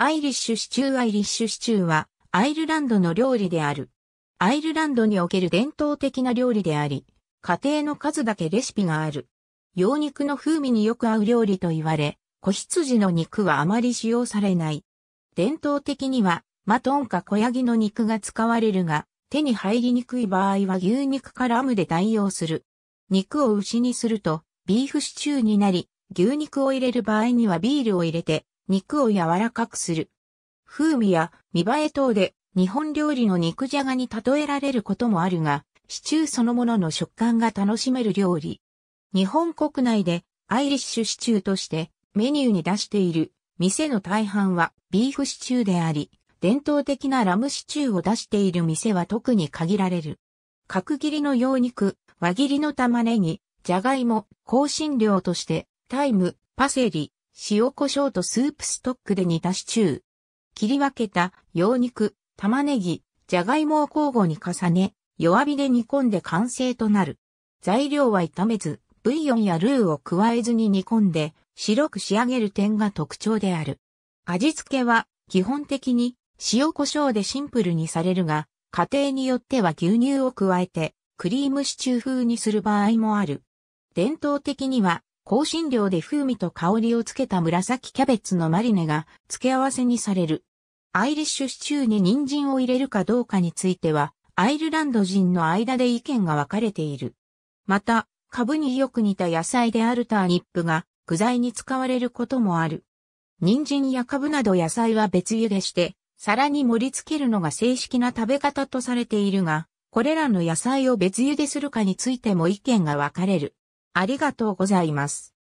アイリッシュシチューアイリッシュシチューはアイルランドの料理である。アイルランドにおける伝統的な料理であり、家庭の数だけレシピがある。羊肉の風味によく合う料理と言われ、子羊の肉はあまり使用されない。伝統的には、マトンか小ヤギの肉が使われるが、手に入りにくい場合は牛肉かラムで代用する。肉を牛にすると、ビーフシチューになり、牛肉を入れる場合にはビールを入れて、肉を柔らかくする。風味や見栄え等で日本料理の肉じゃがに例えられることもあるが、シチューそのものの食感が楽しめる料理。日本国内でアイリッシュシチューとしてメニューに出している店の大半はビーフシチューであり、伝統的なラムシチューを出している店は特に限られる。角切りの羊肉、輪切りの玉ねぎ、じゃがいも、香辛料として、タイム、パセリ、塩胡椒とスープストックで煮たシチュー。切り分けた洋肉、玉ねぎ、じゃがいもを交互に重ね、弱火で煮込んで完成となる。材料は炒めず、ブイヨンやルーを加えずに煮込んで、白く仕上げる点が特徴である。味付けは、基本的に塩胡椒でシンプルにされるが、家庭によっては牛乳を加えて、クリームシチュー風にする場合もある。伝統的には、香辛料で風味と香りをつけた紫キャベツのマリネが付け合わせにされる。アイリッシュシチューに人参を入れるかどうかについては、アイルランド人の間で意見が分かれている。また、株によく似た野菜であるターニップが具材に使われることもある。人参や株など野菜は別茹でして、皿に盛り付けるのが正式な食べ方とされているが、これらの野菜を別茹でするかについても意見が分かれる。ありがとうございます。